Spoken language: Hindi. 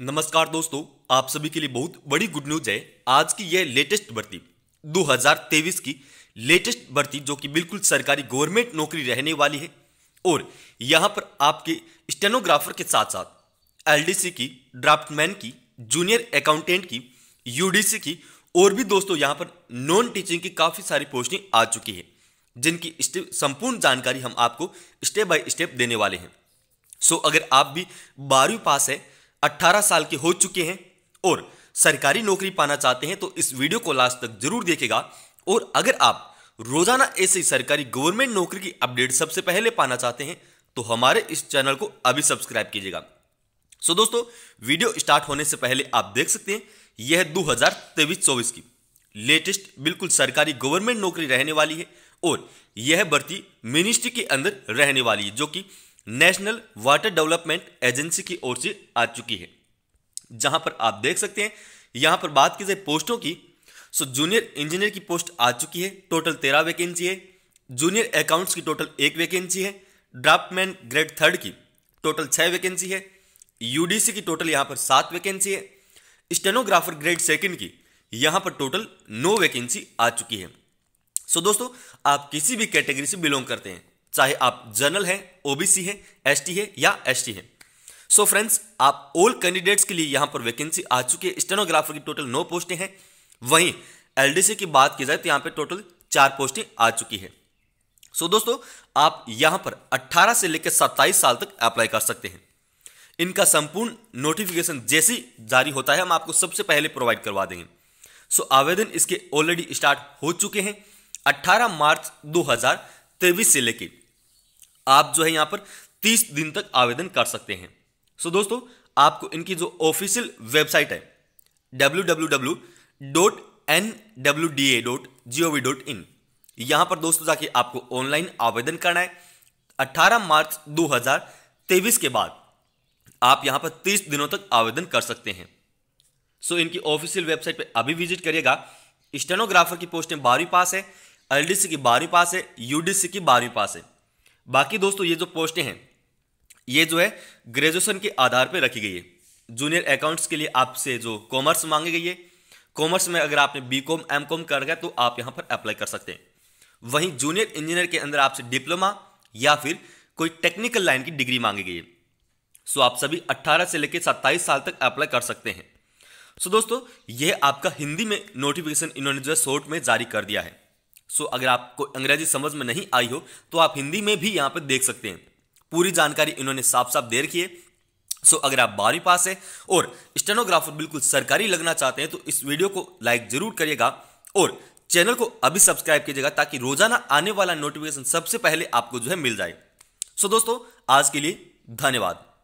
नमस्कार दोस्तों आप सभी के लिए बहुत बड़ी गुड न्यूज है आज की यह लेटेस्ट भर्ती 2023 की लेटेस्ट भर्ती जो कि बिल्कुल सरकारी गवर्नमेंट नौकरी रहने वाली है और यहां पर आपके स्टेनोग्राफर के साथ साथ एलडीसी की ड्राफ्टमैन की जूनियर अकाउंटेंट की यूडीसी की और भी दोस्तों यहां पर नॉन टीचिंग की काफ़ी सारी पोस्टिंग आ चुकी है जिनकी संपूर्ण जानकारी हम आपको स्टेप बाय स्टेप देने वाले हैं सो अगर आप भी बारहवीं पास है 18 साल के हो चुके हैं और सरकारी नौकरी पाना चाहते हैं तो इस वीडियो को लास्ट तक जरूर देखेगा और अगर आप रोजाना ऐसे सरकारी गवर्नमेंट नौकरी की अपडेट सबसे पहले पाना चाहते हैं तो हमारे इस चैनल को अभी सब्सक्राइब कीजिएगा सो so, दोस्तों वीडियो स्टार्ट होने से पहले आप देख सकते हैं यह दो हजार तेईस चौबीस की लेटेस्ट बिल्कुल सरकारी गवर्नमेंट नौकरी रहने वाली है और यह भर्ती मिनिस्ट्री के अंदर रहने वाली है जो कि नेशनल वाटर डेवलपमेंट एजेंसी की ओर से आ चुकी है जहां पर आप देख सकते हैं यहां पर बात की जाए पोस्टों की सो जूनियर इंजीनियर की पोस्ट आ चुकी है टोटल तेरह वैकेंसी है जूनियर अकाउंट्स की टोटल एक वैकेंसी है ड्राफ्टमैन ग्रेड थर्ड की टोटल छह वैकेंसी है यूडीसी की टोटल यहां पर सात वैकेंसी है स्टेनोग्राफर ग्रेड सेकंड की यहां पर टोटल नौ वैकेंसी आ चुकी है सो so दोस्तों आप किसी भी कैटेगरी से बिलोंग करते हैं चाहे आप जनरल हैं ओबीसी हैं एसटी हैं या एसटी हैं सो so फ्रेंड्स आप ऑल कैंडिडेट्स के लिए यहां पर वैकेंसी आ चुकी है स्टेनोग्राफर की टोटल नौ पोस्टें हैं वहीं एलडीसी की बात की जाए तो यहां पर टोटल चार पोस्टें आ चुकी है सो so, दोस्तों आप यहां पर 18 से लेकर 27 साल तक अप्लाई कर सकते हैं इनका संपूर्ण नोटिफिकेशन जैसे जारी होता है हम आपको सबसे पहले प्रोवाइड करवा देंगे सो so, आवेदन इसके ऑलरेडी स्टार्ट हो चुके हैं 18 मार्च दो से लेकर आप जो है यहाँ पर तीस दिन तक आवेदन कर सकते हैं सो दोस्तों आपको इनकी जो ऑफिशियल वेबसाइट है W W W dot N W D A dot G O V dot in यहाँ पर दोस्तों जाके आपको ऑनलाइन आवेदन करना है 18 मार्च 2023 के बाद आप यहाँ पर 30 दिनों तक आवेदन कर सकते हैं सो so, इनकी ऑफिशियल वेबसाइट पे अभी विजिट करिएगा स्टेनोग्राफर की पोस्टें बारहवीं पास है एलडीसी की बारहवीं पास है यूडीसी की बारहवीं पास है बाकी दोस्तों ये जो पोस्टें हैं ये जो है ग्रेजुएशन के आधार पर रखी गई है जूनियर अकाउंट्स के लिए आपसे जो कॉमर्स मांगी गई है कॉमर्स में अगर आपने बी कॉम एम कॉम कर गया तो आप यहाँ पर अप्लाई कर सकते हैं वहीं जूनियर इंजीनियर के अंदर आपसे डिप्लोमा या फिर कोई टेक्निकल लाइन की डिग्री मांगी गई है सो आप सभी 18 से लेकर 27 साल तक अप्लाई कर सकते हैं सो दोस्तों यह आपका हिंदी में नोटिफिकेशन इन्होंने जो है शॉर्ट में जारी कर दिया है सो अगर आपको अंग्रेजी समझ में नहीं आई हो तो आप हिंदी में भी यहाँ पर देख सकते हैं पूरी जानकारी इन्होंने साफ साफ दे रखी है सो अगर आप बारहवीं पास है और स्टेनोग्राफर बिल्कुल सरकारी लगना चाहते हैं तो इस वीडियो को लाइक जरूर करिएगा और चैनल को अभी सब्सक्राइब कीजिएगा ताकि रोजाना आने वाला नोटिफिकेशन सबसे पहले आपको जो है मिल जाए सो दोस्तों आज के लिए धन्यवाद